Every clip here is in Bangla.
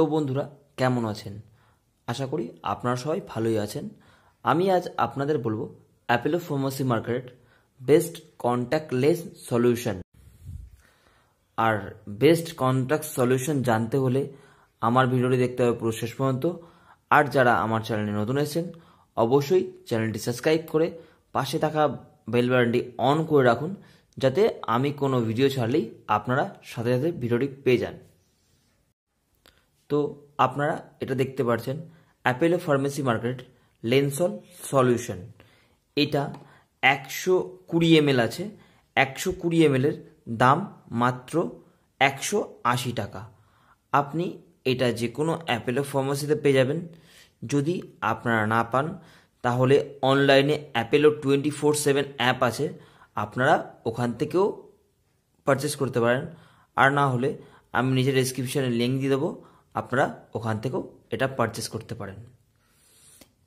তো বন্ধুরা কেমন আছেন আশা করি আপনারা সবাই ভালোই আছেন আমি আজ আপনাদের বলবো Apollo pharmacy market best contactless solution আর বেস্ট কন্ট্যাক্ট সলিউশন জানতে হলে আমার ভিডিওটি দেখতে হবে পুরো শেষ পর্যন্ত আর যারা আমার চ্যানেলে নতুন এসেছেন অবশ্যই চ্যানেলটি সাবস্ক্রাইব করে পাশে থাকা বেল বাটনটি অন করে রাখুন যাতে আমি কোনো ভিডিও ছাড়লেই আপনারা সাথে সাথে ভিডিওটি পেয়ে যান তো আপনারা এটা দেখতে পাচ্ছেন অ্যাপেলো ফার্মেসি মার্কেট লেনসল সলিউশন এটা একশো কুড়ি এমএল আছে একশো কুড়ি এমএলের দাম মাত্র একশো আশি টাকা আপনি এটা যে কোনো অ্যাপেলো ফার্মেসিতে পেয়ে যাবেন যদি আপনারা না পান তাহলে অনলাইনে Apollo twenty four seven app আছে আপনারা ওখান থেকেও পারচেস করতে পারেন আর না হলে আমি নিজের ডেসক্রিপশানে লিঙ্ক দিয়ে দেবো আপনারা ওখান থেকেও এটা পারচেস করতে পারেন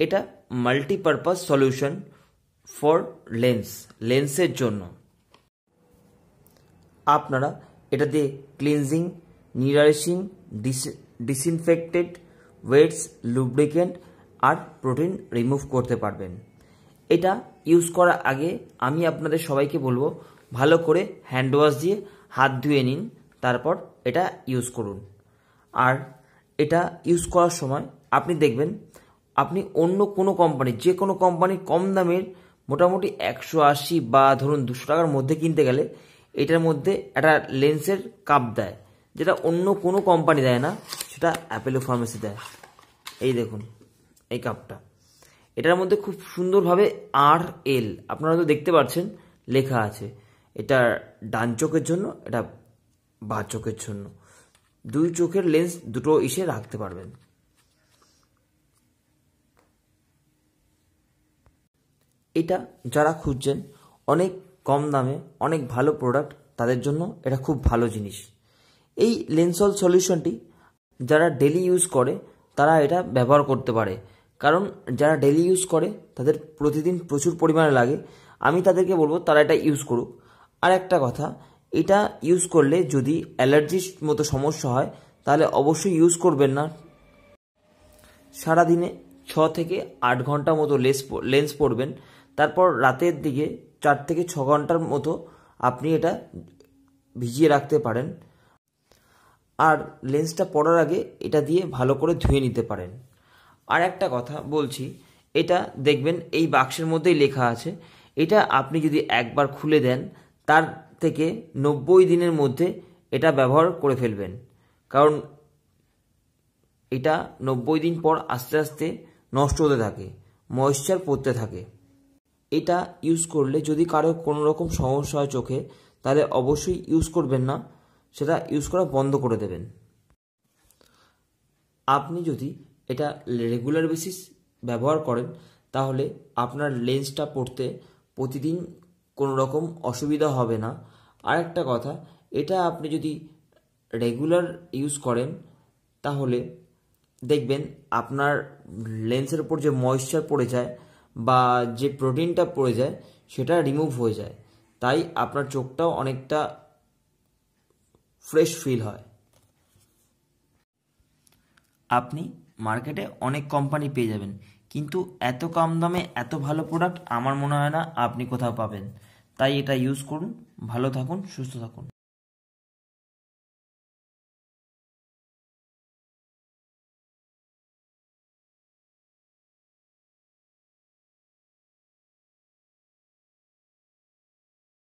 এটা মাল্টিপারপাস সলিউশন ফর লেন্স লেন্সের জন্য আপনারা এটা দিয়ে cleansing nourishing disinfected wets lubricant আর প্রোটিন রিমুভ করতে পারবেন এটা ইউজ করার আগে আমি আপনাদের সবাইকে বলবো ভালো করে হ্যান্ড ওয়াশ দিয়ে হাত ধুয়ে নিন তারপর এটা ইউজ করুন আর এটা ইউজ করার সময় আপনি দেখবেন আপনি অন্য কোনো কোম্পানি যে কোনো কোম্পানির কম দামের মোটামুটি একশো আশি বা ধরুন দুশো টাকার মধ্যে কিনতে গেলে এটার মধ্যে একটা লেন্সের কাপ দেয় যেটা অন্য কোনো কোম্পানি দেয় না সেটা অ্যাপেলো ফার্মেসি দেয় এই দেখুন এই কাপটা এটার মধ্যে খুব সুন্দরভাবে আর এল আপনারা তো দেখতে পাচ্ছেন লেখা আছে এটা ডান চোখের জন্য এটা বা চোখের জন্য দুই চোখের লেন্স দুটো এসে রাখতে পারবেন এটা যারা খুঁজছেন অনেক কম দামে অনেক ভালো প্রোডাক্ট তাদের জন্য এটা খুব ভালো জিনিস এই লেন্সল সলিউশনটি যারা ডেলি ইউজ করে তারা এটা ব্যবহার করতে পারে কারণ যারা ডেলি ইউজ করে তাদের প্রতিদিন প্রচুর পরিমাণে লাগে আমি তাদেরকে বলবো তারা এটা ইউজ করুক আর একটা কথা এটা ইউজ করলে যদি অ্যালার্জির মতো সমস্যা হয় তাহলে অবশ্যই ইউজ করবেন না সারাদিনে ছ থেকে আট ঘন্টা মতো লেন্স লেন্স পরবেন তারপর রাতের দিকে চার থেকে ছ ঘন্টার মতো আপনি এটা ভিজিয়ে রাখতে পারেন আর লেন্সটা পরার আগে এটা দিয়ে ভালো করে ধুয়ে নিতে পারেন আর একটা কথা বলছি এটা দেখবেন এই বাক্সের মধ্যেই লেখা আছে এটা আপনি যদি একবার খুলে দেন তার থেকে নব্বই দিনের মধ্যে এটা ব্যবহার করে ফেলবেন কারণ এটা নব্বই দিন পর আস্তে আস্তে নষ্ট হতে থাকে ময়েশ্চার পড়তে থাকে এটা ইউজ করলে যদি কারো কোনো রকম সমস্যা হয় চোখে তাহলে অবশ্যই ইউজ করবেন না সেটা ইউজ করা বন্ধ করে দেবেন আপনি যদি এটা রেগুলার বেসিস ব্যবহার করেন তাহলে আপনার লেন্সটা পড়তে প্রতিদিন কোনো রকম অসুবিধা হবে না আরেকটা কথা এটা আপনি যদি রেগুলার ইউজ করেন তাহলে দেখবেন আপনার লেন্সের উপর যে ময়েশ্চার পড়ে যায় বা যে প্রোটিনটা পড়ে যায় সেটা রিমুভ হয়ে যায় তাই আপনার চোখটাও অনেকটা ফ্রেশ ফিল হয় আপনি মার্কেটে অনেক কোম্পানি পেয়ে যাবেন কিন্তু এত কম দামে এত ভালো প্রোডাক্ট আমার মনে হয় না আপনি কোথাও পাবেন তাই এটা ইউজ করুন ভালো থাকুন সুস্থ থাকুন